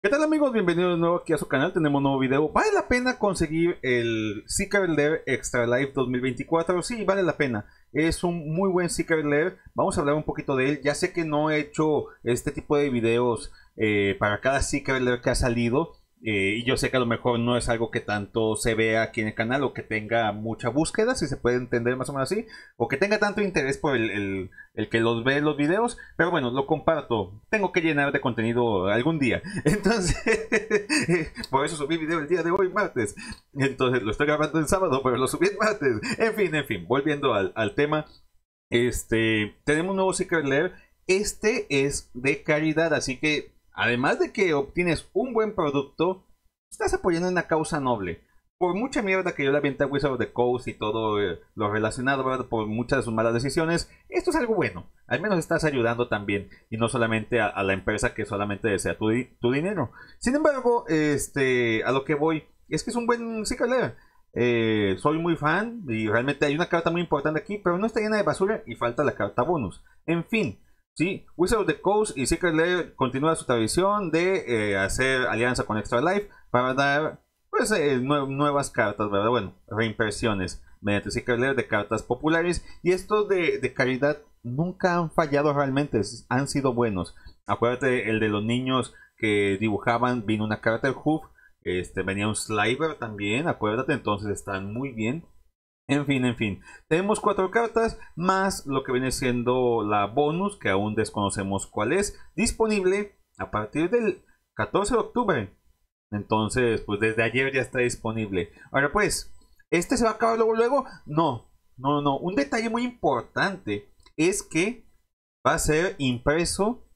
¿Qué tal amigos? Bienvenidos de nuevo aquí a su canal, tenemos un nuevo video. Vale la pena conseguir el Secret Lair Extra Life 2024, sí, vale la pena. Es un muy buen Secret Lair, vamos a hablar un poquito de él. Ya sé que no he hecho este tipo de videos eh, para cada Secret Lair que ha salido, eh, y yo sé que a lo mejor no es algo que tanto se vea aquí en el canal o que tenga mucha búsqueda, si se puede entender más o menos así, o que tenga tanto interés por el, el, que los ve los videos, pero bueno, lo comparto. Tengo que llenar de contenido algún día. Entonces, por eso subí video el día de hoy, martes. Entonces, lo estoy grabando el sábado, pero lo subí el martes. En fin, en fin, volviendo al, tema. Este, tenemos un nuevo Secret Lair. Este es de caridad, así que Además de que obtienes un buen producto, estás apoyando una causa noble. Por mucha mierda que yo le avienté a Wizard of the Coast y todo eh, lo relacionado, Por muchas de sus malas decisiones, esto es algo bueno. Al menos estás ayudando también y no solamente a, la empresa que solamente desea tu, dinero. Sin embargo, este, a lo que voy es que es un buen ciclo. Eh, soy muy fan y realmente hay una carta muy importante aquí, pero no está llena de basura y falta la carta bonus. En fin, Sí, Wizard of the Coast y Secret Lair continúa su tradición de eh, hacer alianza con Extra Life para dar pues, eh, nuevas cartas, ¿verdad? Bueno, reimpresiones mediante Secret Lair de cartas populares. Y estos de, calidad nunca han fallado realmente, han sido buenos. Acuérdate el de los niños que dibujaban, vino una carta del Hoof, este, venía un Sliver también, acuérdate, entonces están muy bien. En fin, en fin. Tenemos cuatro cartas más lo que viene siendo la bonus, que aún desconocemos cuál es, disponible a partir del 14 de octubre. Entonces, pues desde ayer ya está disponible. Ahora pues, ¿este se va a acabar luego luego? No, no, no. Un detalle muy importante es que va a ser impreso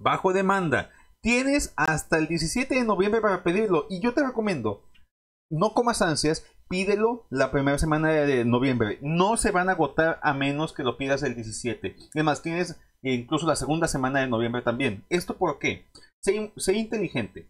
bajo demanda. Tienes hasta el 17 de noviembre para pedirlo y yo te recomiendo, no comas ansias pídelo la primera semana de noviembre. No se van a agotar a menos que lo pidas el 17. Además, tienes eh, incluso la segunda semana de noviembre también. ¿Esto por qué? Sé, inteligente.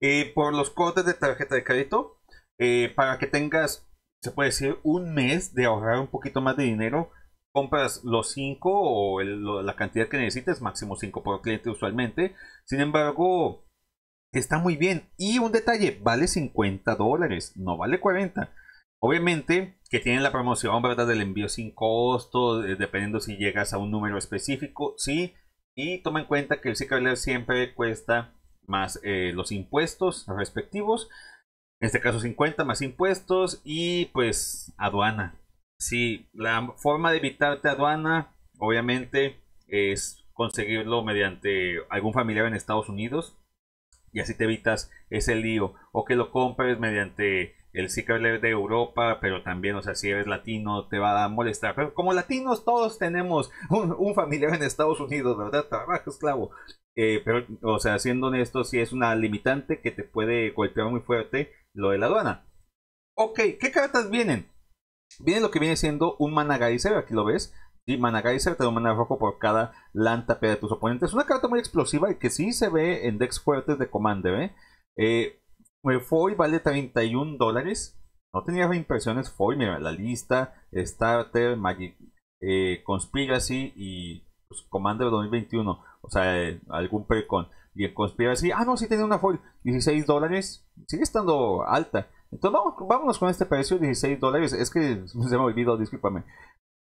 Eh, por los cortes de tarjeta de crédito, eh, para que tengas, se puede decir, un mes de ahorrar un poquito más de dinero, compras los 5 o la cantidad que necesites, máximo 5 por cliente usualmente. Sin embargo, está muy bien. Y un detalle, vale 50 dólares, no vale 40. Obviamente que tienen la promoción, ¿verdad? Del envío sin costo, eh, dependiendo si llegas a un número específico, sí. Y toma en cuenta que el Secret siempre cuesta más eh, los impuestos respectivos. En este caso 50 más impuestos y pues aduana. si la forma de evitarte aduana, obviamente, es conseguirlo mediante algún familiar en Estados Unidos y así te evitas ese lío. O que lo compres mediante el Secret de Europa, pero también, o sea, si eres latino te va a molestar. Pero como latinos todos tenemos un, familiar en Estados Unidos, ¿verdad? Trabajo esclavo. Eh, pero, o sea, siendo honesto, sí es una limitante que te puede golpear muy fuerte lo de la aduana. Ok, ¿qué cartas vienen? Vienen lo que viene siendo un Managaiseo, aquí lo ves y mana Geyser te da un mana rojo por cada lanta P de tus oponentes. es Una carta muy explosiva y que sí se ve en decks fuertes de Commander. ¿eh? eh, eh vale 31 dólares. No tenía reimpresiones Foy, mira, la lista, Starter, Magic, eh, Conspiracy y pues, Commander 2021. O sea, eh, algún percon Y el Conspiracy, ah, no, sí tenía una Foil, 16 dólares. Sigue estando alta. Entonces vamos, vámonos con este precio, 16 dólares. Es que se me olvidado, discúlpame.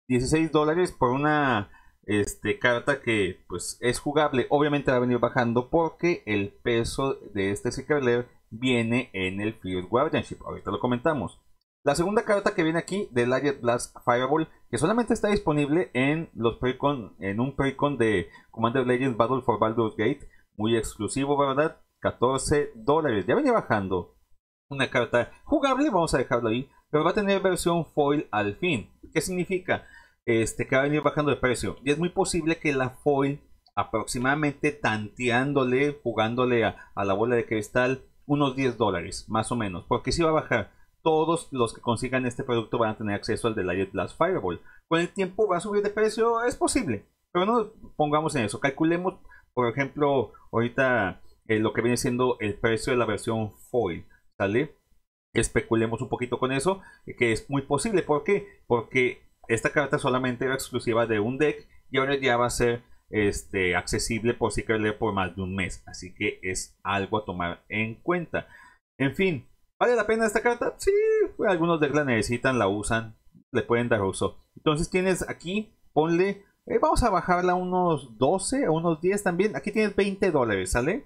16 dólares por una este, carta que pues es jugable. Obviamente va a venir bajando porque el peso de este Secret viene en el Field Guardianship. Ahorita lo comentamos. La segunda carta que viene aquí del Light Blast Fireball, que solamente está disponible en los pre-con, en un precon de Commander Legends Battle for Baldur's Gate, muy exclusivo, ¿verdad? 14 dólares, ya venía bajando. Una carta jugable, vamos a dejarlo ahí, pero va a tener versión foil al fin. ¿Qué significa? Este, que va a venir bajando de precio. Y es muy posible que la foil, aproximadamente tanteándole, jugándole a, la bola de cristal, unos 10 dólares, más o menos. Porque si va a bajar, todos los que consigan este producto van a tener acceso al de plus Blast Fireball. Con el tiempo va a subir de precio, es posible. Pero no nos pongamos en eso. Calculemos, por ejemplo, ahorita eh, lo que viene siendo el precio de la versión foil. ¿Sale? especulemos un poquito con eso, que es muy posible. ¿Por qué? Porque esta carta solamente era exclusiva de un deck y ahora ya va a ser este, accesible por Secret Lair por más de un mes. Así que es algo a tomar en cuenta. En fin, ¿vale la pena esta carta? Sí, pues, algunos decks la necesitan, la usan, le pueden dar uso. Entonces tienes aquí, ponle, eh, vamos a bajarla a unos 12, a unos 10 también. Aquí tienes 20 dólares, ¿sale?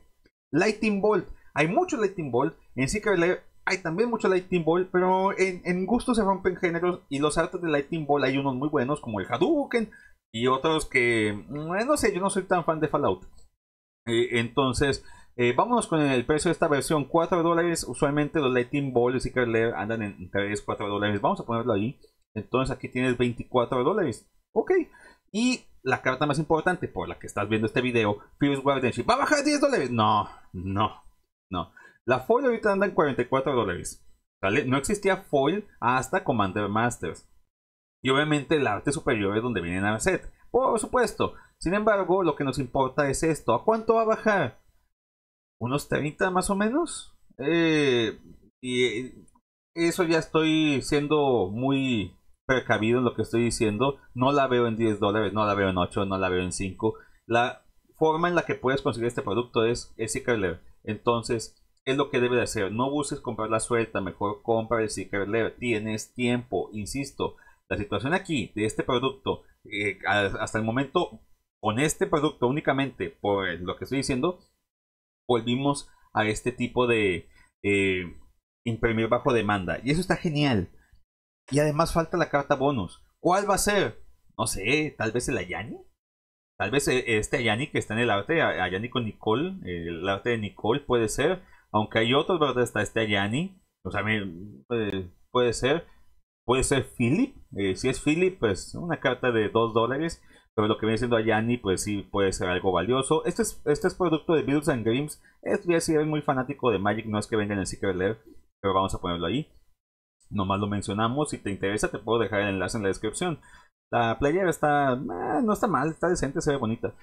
Lightning Bolt. Hay mucho Lightning Bolt. En Secret Lair hay también mucho Lightning Ball, pero en, gusto se rompen géneros y los artes de Lightning Ball hay unos muy buenos como el Hadouken y otros que, mm, no sé, yo no soy tan fan de Fallout. Eh, entonces, eh, vámonos con el precio de esta versión, 4 dólares. Usualmente los Lightning Ball y Secret Lair andan en 3, 4 dólares. Vamos a ponerlo ahí. Entonces aquí tienes 24 dólares. Ok. Y la carta más importante por la que estás viendo este video, Fierce Guardianship. ¿Va a bajar 10 dólares? No, no, no. La foil ahorita anda en 44 dólares. No existía foil hasta Commander Masters. Y obviamente el arte superior es donde viene a set. Por supuesto. Sin embargo, lo que nos importa es esto. ¿A cuánto va a bajar? ¿Unos 30 más o menos? Eh, y eh, eso ya estoy siendo muy precavido en lo que estoy diciendo. No la veo en 10 dólares, no la veo en 8, no la veo en 5. La forma en la que puedes conseguir este producto es, ese Entonces, es lo que debe de hacer. No busques comprar la suelta, mejor compra el Secret leer. Tienes tiempo, insisto. La situación aquí de este producto, eh, hasta el momento, con este producto únicamente, por lo que estoy diciendo, volvimos a este tipo de eh, imprimir bajo demanda. Y eso está genial. Y además falta la carta bonus. ¿Cuál va a ser? No sé, tal vez el Ayani. Tal vez eh, este Ayani que está en el arte, Ayani con Nicole, el arte de Nicole puede ser aunque hay otros, ¿verdad? Está este Yanni, o sea, puede, puede ser, puede ser Philip. Eh, si es Philip, pues una carta de 2 dólares. Pero lo que viene siendo Ayani, pues sí puede ser algo valioso. Este es, este es producto de Builds and Grims. es ya si eres muy fanático de Magic, no es que venga en el Secret Lair, pero vamos a ponerlo ahí. Nomás lo mencionamos. Si te interesa, te puedo dejar el enlace en la descripción. La player está. Eh, no está mal, está decente, se ve bonita.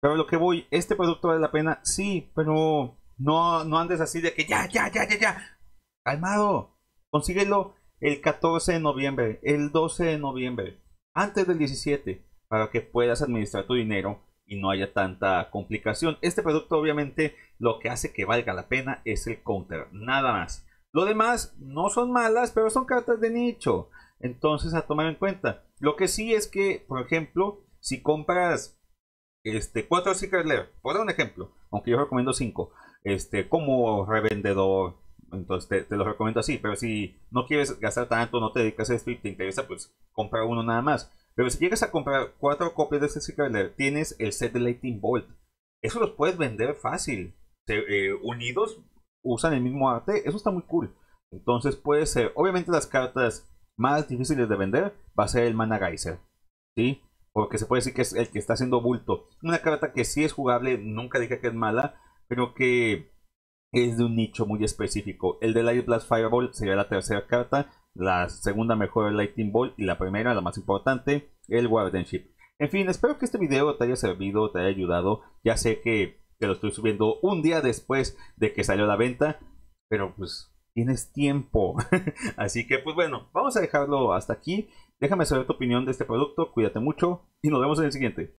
Pero lo que voy, ¿este producto vale la pena? Sí, pero no, no andes así de que ya, ya, ya, ya, ya. Calmado. Consíguelo el 14 de noviembre, el 12 de noviembre, antes del 17, para que puedas administrar tu dinero y no haya tanta complicación. Este producto obviamente lo que hace que valga la pena es el counter, nada más. Lo demás no son malas, pero son cartas de nicho. Entonces a tomar en cuenta. Lo que sí es que, por ejemplo, si compras este, 4 Secret Lair, por un ejemplo, aunque yo recomiendo 5, este, como revendedor. Entonces te, lo recomiendo así. Pero si no quieres gastar tanto, no te dedicas a esto y te interesa, pues comprar uno nada más. Pero si llegas a comprar cuatro copias de este Secret tienes el set de Lightning Bolt. Eso los puedes vender fácil. Eh, unidos usan el mismo arte. Eso está muy cool. Entonces puede ser. Obviamente las cartas más difíciles de vender va a ser el Mana Geyser. ¿Sí? Porque se puede decir que es el que está haciendo bulto. Una carta que sí es jugable, nunca dije que es mala, Creo que es de un nicho muy específico. El de Light Blast Fireball sería la tercera carta, la segunda mejor el Lightning Ball y la primera, la más importante, el Guardianship. En fin, espero que este video te haya servido, te haya ayudado. Ya sé que te lo estoy subiendo un día después de que salió a la venta, pero pues tienes tiempo. Así que pues bueno, vamos a dejarlo hasta aquí. Déjame saber tu opinión de este producto, cuídate mucho y nos vemos en el siguiente.